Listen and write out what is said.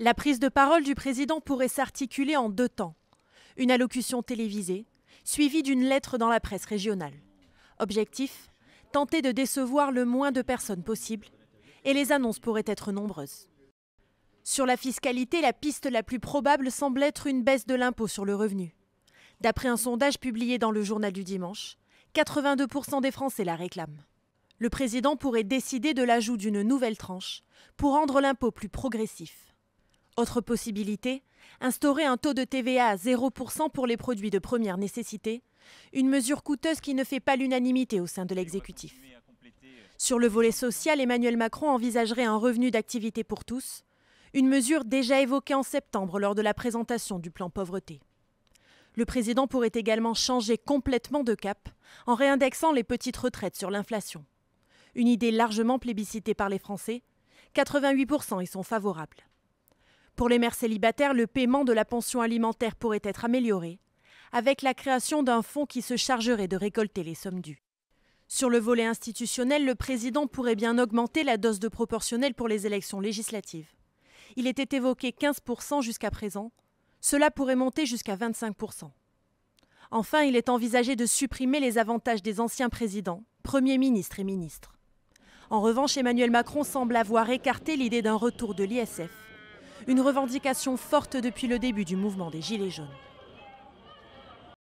La prise de parole du président pourrait s'articuler en deux temps. Une allocution télévisée, suivie d'une lettre dans la presse régionale. Objectif Tenter de décevoir le moins de personnes possible, et les annonces pourraient être nombreuses. Sur la fiscalité, la piste la plus probable semble être une baisse de l'impôt sur le revenu. D'après un sondage publié dans le journal du dimanche, 82% des Français la réclament. Le président pourrait décider de l'ajout d'une nouvelle tranche pour rendre l'impôt plus progressif. Autre possibilité, instaurer un taux de TVA à 0% pour les produits de première nécessité, une mesure coûteuse qui ne fait pas l'unanimité au sein de l'exécutif. Sur le volet social, Emmanuel Macron envisagerait un revenu d'activité pour tous, une mesure déjà évoquée en septembre lors de la présentation du plan pauvreté. Le président pourrait également changer complètement de cap en réindexant les petites retraites sur l'inflation. Une idée largement plébiscitée par les Français, 88% y sont favorables. Pour les mères célibataires, le paiement de la pension alimentaire pourrait être amélioré avec la création d'un fonds qui se chargerait de récolter les sommes dues. Sur le volet institutionnel, le président pourrait bien augmenter la dose de proportionnel pour les élections législatives. Il était évoqué 15% jusqu'à présent. Cela pourrait monter jusqu'à 25%. Enfin, il est envisagé de supprimer les avantages des anciens présidents, premiers ministres et ministres. En revanche, Emmanuel Macron semble avoir écarté l'idée d'un retour de l'ISF une revendication forte depuis le début du mouvement des Gilets jaunes.